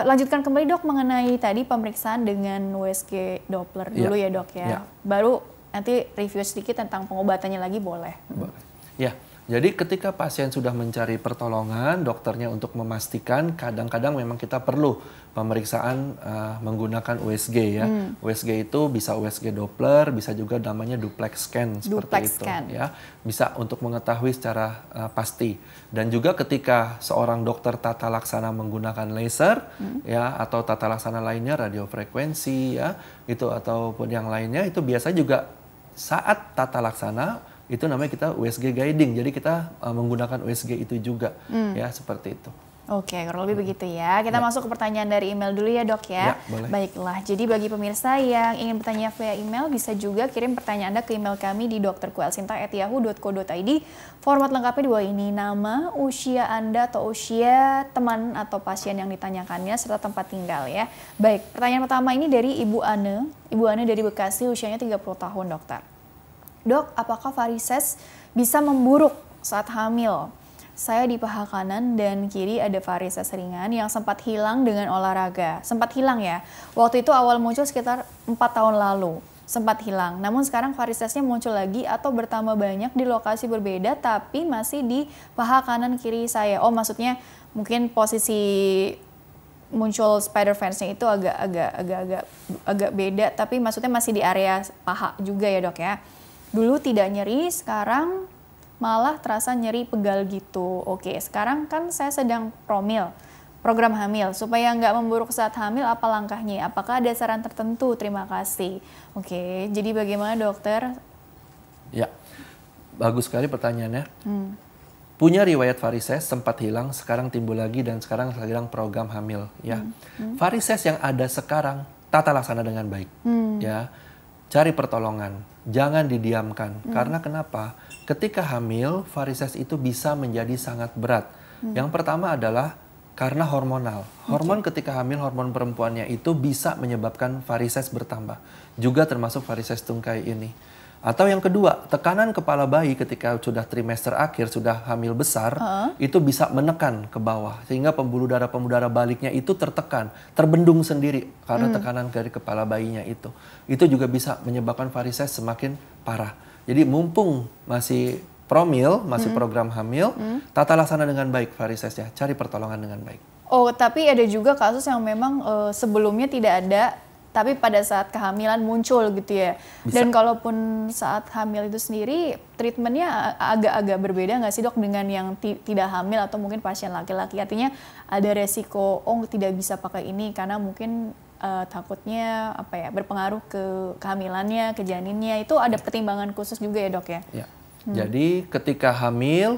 lanjutkan kembali dok mengenai tadi pemeriksaan dengan USG Doppler iya. dulu ya, ya dok ya. ya. Baru nanti review sedikit tentang pengobatannya lagi boleh. Boleh. Ya. Jadi ketika pasien sudah mencari pertolongan dokternya untuk memastikan kadang-kadang memang kita perlu pemeriksaan uh, menggunakan USG ya. Hmm. USG itu bisa USG Doppler, bisa juga namanya duplex scan seperti duplex itu ya. Bisa untuk mengetahui secara uh, pasti. Dan juga ketika seorang dokter tata laksana menggunakan laser hmm. ya atau tata laksana lainnya radiofrekuensi ya, itu ataupun yang lainnya itu biasa juga saat tata laksana itu namanya kita USG guiding. Jadi kita uh, menggunakan USG itu juga hmm. ya seperti itu. Oke, okay, kurang lebih hmm. begitu ya. Kita ya. masuk ke pertanyaan dari email dulu ya dok ya. ya boleh. Baiklah, jadi bagi pemirsa yang ingin bertanya via email, bisa juga kirim pertanyaan Anda ke email kami di dokterkuelsinta.yahoo.co.id. Format lengkapnya dua ini, nama, usia Anda atau usia teman atau pasien yang ditanyakannya, serta tempat tinggal ya. Baik, pertanyaan pertama ini dari Ibu Ane. Ibu Ane dari Bekasi, usianya 30 tahun dokter. Dok, apakah varises bisa memburuk saat hamil? Saya di paha kanan dan kiri ada varises ringan yang sempat hilang dengan olahraga. Sempat hilang ya. Waktu itu awal muncul sekitar 4 tahun lalu. Sempat hilang. Namun sekarang varisesnya muncul lagi atau bertambah banyak di lokasi berbeda tapi masih di paha kanan kiri saya. Oh, maksudnya mungkin posisi muncul spider fansnya itu agak agak agak agak agak beda tapi maksudnya masih di area paha juga ya, Dok ya dulu tidak nyeri, sekarang malah terasa nyeri pegal gitu. Oke, sekarang kan saya sedang promil, program hamil. Supaya nggak memburuk saat hamil, apa langkahnya? Apakah ada saran tertentu? Terima kasih. Oke, jadi bagaimana dokter? Ya, bagus sekali pertanyaannya. Hmm. Punya riwayat varises sempat hilang, sekarang timbul lagi dan sekarang sedang program hamil. Ya, hmm. Hmm. varises yang ada sekarang tata laksana dengan baik. Hmm. Ya, cari pertolongan jangan didiamkan. Hmm. Karena kenapa? Ketika hamil, varises itu bisa menjadi sangat berat. Hmm. Yang pertama adalah karena hormonal. Hormon okay. ketika hamil, hormon perempuannya itu bisa menyebabkan varises bertambah. Juga termasuk varises tungkai ini. Atau yang kedua, tekanan kepala bayi ketika sudah trimester akhir, sudah hamil besar, uh-huh. itu bisa menekan ke bawah sehingga pembuluh darah pembuluh darah baliknya itu tertekan, terbendung sendiri karena hmm. tekanan dari kepala bayinya itu. Itu juga bisa menyebabkan varises semakin parah. Jadi mumpung masih promil, masih hmm. program hamil, hmm. tata laksana dengan baik varisesnya, cari pertolongan dengan baik. Oh, tapi ada juga kasus yang memang uh, sebelumnya tidak ada tapi pada saat kehamilan muncul gitu ya. Bisa. Dan kalaupun saat hamil itu sendiri treatmentnya agak-agak berbeda nggak sih dok dengan yang tidak hamil atau mungkin pasien laki-laki artinya ada resiko oh tidak bisa pakai ini karena mungkin uh, takutnya apa ya berpengaruh ke kehamilannya, ke janinnya itu ada pertimbangan khusus juga ya dok ya. ya. Hmm. Jadi ketika hamil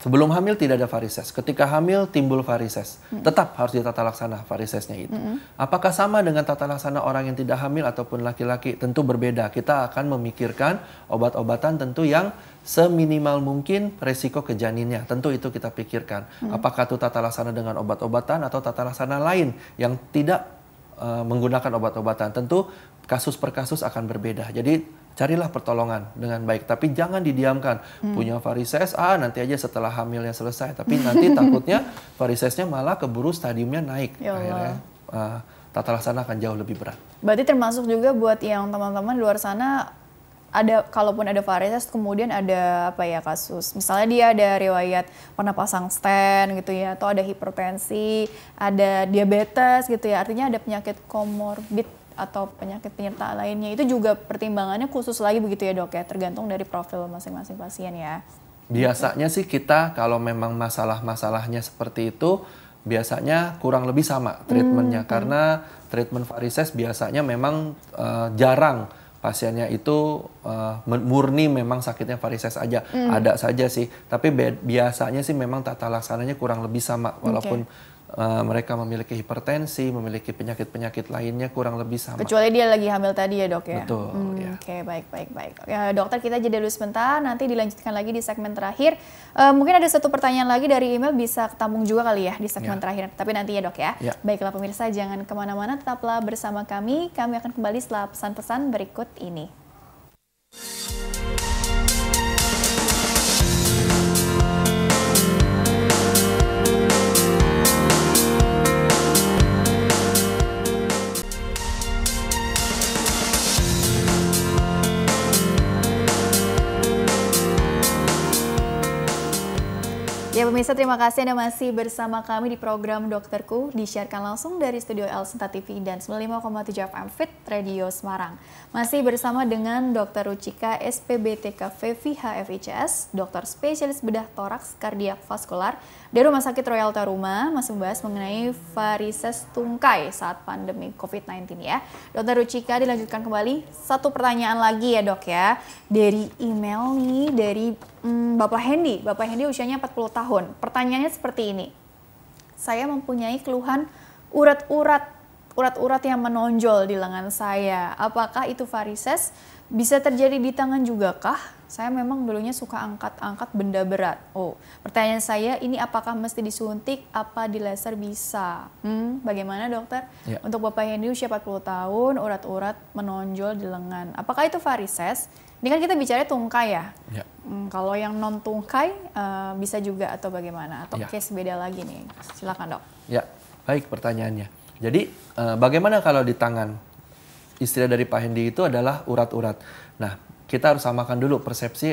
Sebelum hamil tidak ada varises. Ketika hamil timbul varises. Hmm. Tetap harus ditata laksana varisesnya itu. -hmm. Apakah sama dengan tata laksana orang yang tidak hamil ataupun laki-laki? Tentu berbeda. Kita akan memikirkan obat-obatan tentu yang seminimal mungkin resiko ke janinnya. Tentu itu kita pikirkan. Hmm. Apakah itu tata laksana dengan obat-obatan atau tata laksana lain yang tidak uh, menggunakan obat-obatan? Tentu kasus per kasus akan berbeda. Jadi carilah pertolongan dengan baik tapi jangan didiamkan hmm. punya varises ah nanti aja setelah hamilnya selesai tapi nanti takutnya varisesnya malah keburu stadiumnya naik ya akhirnya uh, ah, tata laksana akan jauh lebih berat. Berarti termasuk juga buat yang teman-teman luar sana ada kalaupun ada varises kemudian ada apa ya kasus misalnya dia ada riwayat pernah pasang stent gitu ya atau ada hipertensi ada diabetes gitu ya artinya ada penyakit komorbid atau penyakit penyerta lainnya itu juga pertimbangannya khusus lagi begitu ya dok ya tergantung dari profil masing-masing pasien ya. Biasanya sih kita kalau memang masalah-masalahnya seperti itu biasanya kurang lebih sama hmm, treatmentnya hmm. karena treatment varises biasanya memang uh, jarang pasiennya itu uh, murni memang sakitnya varises aja hmm. ada saja sih tapi biasanya sih memang tata laksananya kurang lebih sama walaupun okay Uh, mereka memiliki hipertensi, memiliki penyakit-penyakit lainnya kurang lebih sama. Kecuali dia lagi hamil tadi ya dok ya. Betul. Hmm, ya. Oke okay, baik baik baik. Ya, dokter kita jeda dulu sebentar, nanti dilanjutkan lagi di segmen terakhir. Uh, mungkin ada satu pertanyaan lagi dari email bisa ketambung juga kali ya di segmen ya. terakhir. Tapi nanti ya dok ya. ya. Baiklah pemirsa jangan kemana-mana, tetaplah bersama kami. Kami akan kembali setelah pesan-pesan berikut ini. Ya pemirsa terima kasih Anda masih bersama kami di program Dokterku disiarkan langsung dari studio El Senta TV dan 95,7 FM Fit Radio Semarang. Masih bersama dengan Dr. Rucika SPBTK VVHFICS, dokter spesialis bedah toraks kardiak vaskular dari Rumah Sakit Royal Taruma masih membahas mengenai varises tungkai saat pandemi COVID-19 ya. Dokter Rucika dilanjutkan kembali satu pertanyaan lagi ya dok ya dari email nih dari hmm, Bapak Hendy. Bapak Hendy usianya 40 tahun. Pertanyaannya seperti ini. Saya mempunyai keluhan urat-urat urat-urat yang menonjol di lengan saya. Apakah itu varises? Bisa terjadi di tangan juga kah? Saya memang dulunya suka angkat-angkat benda berat. Oh, pertanyaan saya ini apakah mesti disuntik apa di laser bisa? Hmm, bagaimana dokter? Ya. Untuk Bapak Hendy usia 40 tahun, urat-urat menonjol di lengan. Apakah itu varises? Ini kan kita bicara tungkai ya. ya. Hmm, kalau yang non tungkai uh, bisa juga atau bagaimana? Atau ya. case beda lagi nih? Silakan dok. Ya, baik pertanyaannya. Jadi uh, bagaimana kalau di tangan? Istilah dari Pak Hendi itu adalah urat-urat. Nah, kita harus samakan dulu persepsi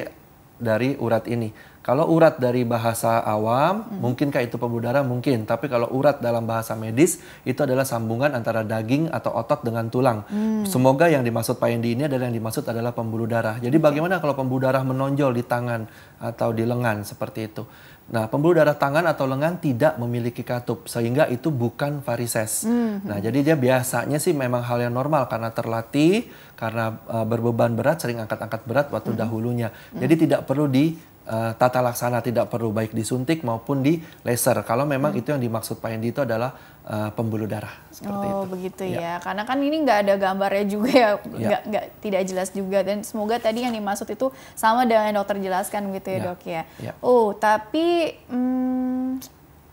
dari urat ini. Kalau urat dari bahasa awam, hmm. mungkinkah itu pembuluh darah? Mungkin. Tapi kalau urat dalam bahasa medis, itu adalah sambungan antara daging atau otot dengan tulang. Hmm. Semoga yang dimaksud Pak Yendi ini adalah yang dimaksud adalah pembuluh darah. Jadi okay. bagaimana kalau pembuluh darah menonjol di tangan atau di lengan seperti itu? Nah, pembuluh darah tangan atau lengan tidak memiliki katup, sehingga itu bukan varises. Mm -hmm. Nah, jadi dia biasanya sih memang hal yang normal karena terlatih, karena uh, berbeban berat, sering angkat-angkat berat waktu mm -hmm. dahulunya. Mm -hmm. Jadi tidak perlu di uh, tata laksana tidak perlu baik disuntik maupun di laser. Kalau memang hmm. itu yang dimaksud Pak Endi itu adalah uh, pembuluh darah seperti oh, itu. begitu ya. ya. Karena kan ini nggak ada gambarnya juga ya, ya. Gak, tidak jelas juga. Dan semoga tadi yang dimaksud itu sama dengan dokter jelaskan gitu ya, ya. dok ya. ya. Oh tapi hmm,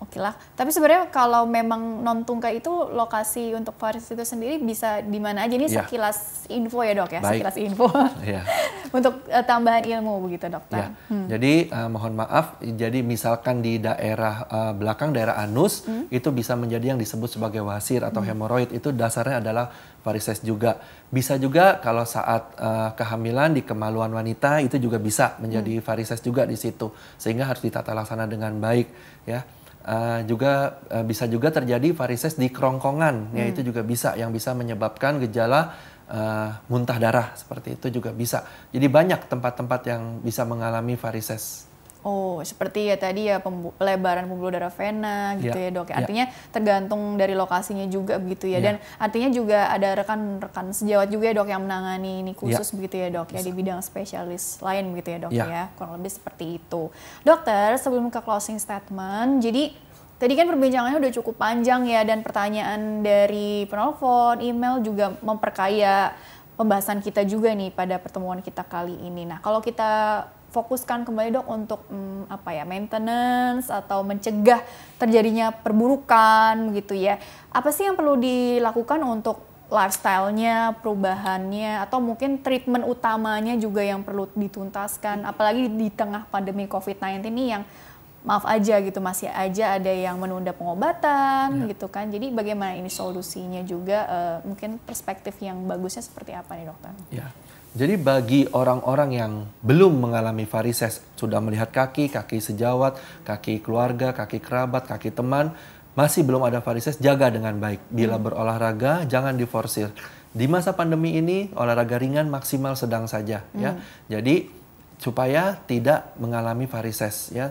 Oke lah. Tapi sebenarnya kalau memang non tungkai itu lokasi untuk varis itu sendiri bisa di mana aja ini ya. sekilas info ya dok ya, Baik. sekilas info ya. untuk uh, tambahan ilmu begitu dokter. Ya. Hmm. Jadi uh, mohon maaf, jadi misalkan di daerah uh, belakang daerah anus hmm. itu bisa menjadi yang disebut sebagai wasir atau hmm. hemoroid itu dasarnya adalah varises juga. Bisa juga kalau saat uh, kehamilan di kemaluan wanita itu juga bisa menjadi hmm. varises juga di situ sehingga harus ditata laksana dengan baik ya. Uh, juga uh, bisa juga terjadi varises di kerongkongan, ya, hmm. yaitu juga bisa yang bisa menyebabkan gejala uh, muntah darah seperti itu juga bisa. Jadi banyak tempat-tempat yang bisa mengalami varises. Oh, seperti ya tadi ya pelebaran pembuluh darah vena gitu yeah. ya dok. Ya. Ya. Artinya yeah. tergantung dari lokasinya juga begitu ya. Yeah. Dan artinya juga ada rekan-rekan sejawat juga ya dok yang menangani ini ya. khusus yeah. begitu ya dok ya di bidang spesialis lain begitu ya dok yeah. ya. Kurang lebih seperti itu. Dokter, sebelum ke closing statement, jadi Tadi kan perbincangannya udah cukup panjang ya dan pertanyaan dari penelpon, email juga memperkaya pembahasan kita juga nih pada pertemuan kita kali ini. Nah, kalau kita fokuskan kembali dok untuk hmm, apa ya maintenance atau mencegah terjadinya perburukan gitu ya. Apa sih yang perlu dilakukan untuk lifestyle-nya, perubahannya atau mungkin treatment utamanya juga yang perlu dituntaskan apalagi di tengah pandemi COVID-19 ini yang maaf aja gitu masih aja ada yang menunda pengobatan ya. gitu kan. Jadi bagaimana ini solusinya juga uh, mungkin perspektif yang bagusnya seperti apa nih dokter? Ya jadi bagi orang-orang yang belum mengalami varises, sudah melihat kaki, kaki sejawat, kaki keluarga, kaki kerabat, kaki teman, masih belum ada varises, jaga dengan baik. Bila hmm. berolahraga, jangan diforsir. Di masa pandemi ini, olahraga ringan maksimal sedang saja, ya. hmm. ya. Jadi supaya tidak mengalami varises, ya.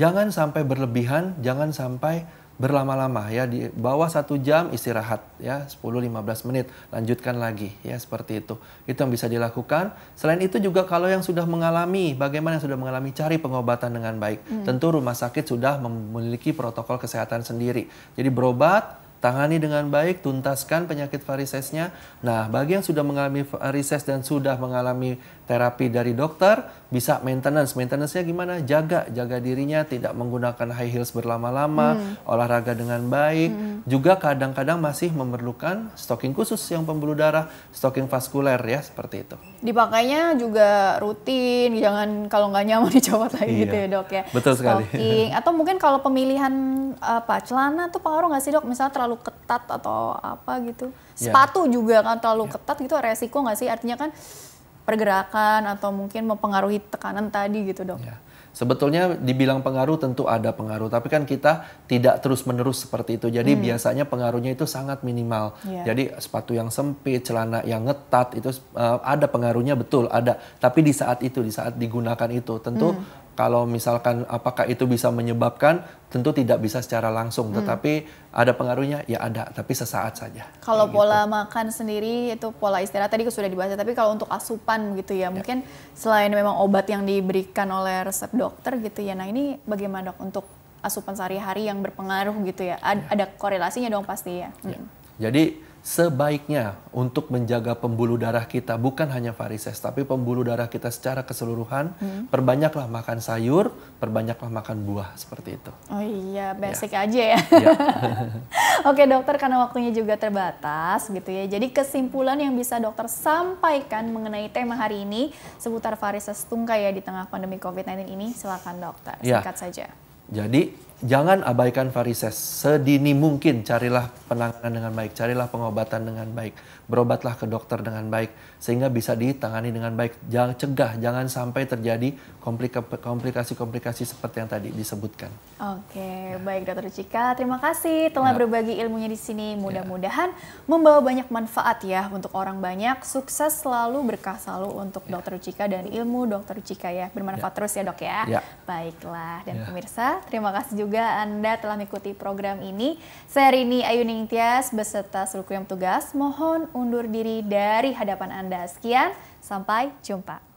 Jangan sampai berlebihan, jangan sampai berlama-lama ya di bawah satu jam istirahat ya 10-15 menit lanjutkan lagi ya seperti itu itu yang bisa dilakukan selain itu juga kalau yang sudah mengalami bagaimana yang sudah mengalami cari pengobatan dengan baik hmm. tentu rumah sakit sudah memiliki protokol kesehatan sendiri jadi berobat Tangani dengan baik, tuntaskan penyakit varisesnya. Nah, bagi yang sudah mengalami varises dan sudah mengalami terapi dari dokter, bisa maintenance. Maintenance-nya gimana? Jaga, jaga dirinya, tidak menggunakan high heels berlama-lama, hmm. olahraga dengan baik. Hmm. Juga kadang-kadang masih memerlukan stocking khusus yang pembuluh darah, stocking vaskuler ya, seperti itu. Dipakainya juga rutin, jangan kalau nggak nyaman dicopot lagi gitu iya. gitu ya dok ya. Betul sekali. Stocking. Atau mungkin kalau pemilihan apa celana tuh pengaruh nggak sih dok? Misalnya terlalu terlalu ketat atau apa gitu. Ya. Sepatu yeah. juga kan terlalu yeah. ketat gitu resiko nggak sih? Artinya kan pergerakan atau mungkin mempengaruhi tekanan tadi gitu dong. Yeah. Sebetulnya dibilang pengaruh tentu ada pengaruh, tapi kan kita tidak terus-menerus seperti itu. Jadi hmm. biasanya pengaruhnya itu sangat minimal. Yeah. Jadi sepatu yang sempit, celana yang ngetat itu uh, ada pengaruhnya betul, ada. Tapi di saat itu, di saat digunakan itu tentu hmm kalau misalkan apakah itu bisa menyebabkan tentu tidak bisa secara langsung hmm. tetapi ada pengaruhnya ya ada tapi sesaat saja kalau ya, pola gitu. makan sendiri itu pola istirahat tadi sudah dibahas ya, tapi kalau untuk asupan gitu ya, ya mungkin selain memang obat yang diberikan oleh resep dokter gitu ya nah ini bagaimana dok untuk asupan sehari-hari yang berpengaruh gitu ya. Ad, ya. Ada korelasinya dong pasti ya. ya. Hmm. ya. Jadi sebaiknya untuk menjaga pembuluh darah kita bukan hanya varises tapi pembuluh darah kita secara keseluruhan hmm. perbanyaklah makan sayur perbanyaklah makan buah seperti itu oh iya ya. basic ya. aja ya, ya. oke dokter karena waktunya juga terbatas gitu ya jadi kesimpulan yang bisa dokter sampaikan mengenai tema hari ini seputar varises tungkai ya di tengah pandemi covid-19 ini silakan dokter ya. singkat ya. saja jadi jangan abaikan varises. Sedini mungkin carilah penanganan dengan baik, carilah pengobatan dengan baik, berobatlah ke dokter dengan baik sehingga bisa ditangani dengan baik. Jangan cegah, jangan sampai terjadi komplikasi-komplikasi seperti yang tadi disebutkan. Oke, ya. baik Dokter Cika, terima kasih telah ya. berbagi ilmunya di sini. Ya. Mudah-mudahan ya. membawa banyak manfaat ya untuk orang banyak. Sukses selalu, berkah selalu untuk ya. Dokter Cika dan ilmu Dokter Cika ya. Bermanfaat ya. terus ya dok ya. ya. Baiklah, dan ya. pemirsa terima kasih juga Anda telah mengikuti program ini. Saya Rini Ayu Ningtyas beserta seluruh yang tugas mohon undur diri dari hadapan Anda. Sekian, sampai jumpa.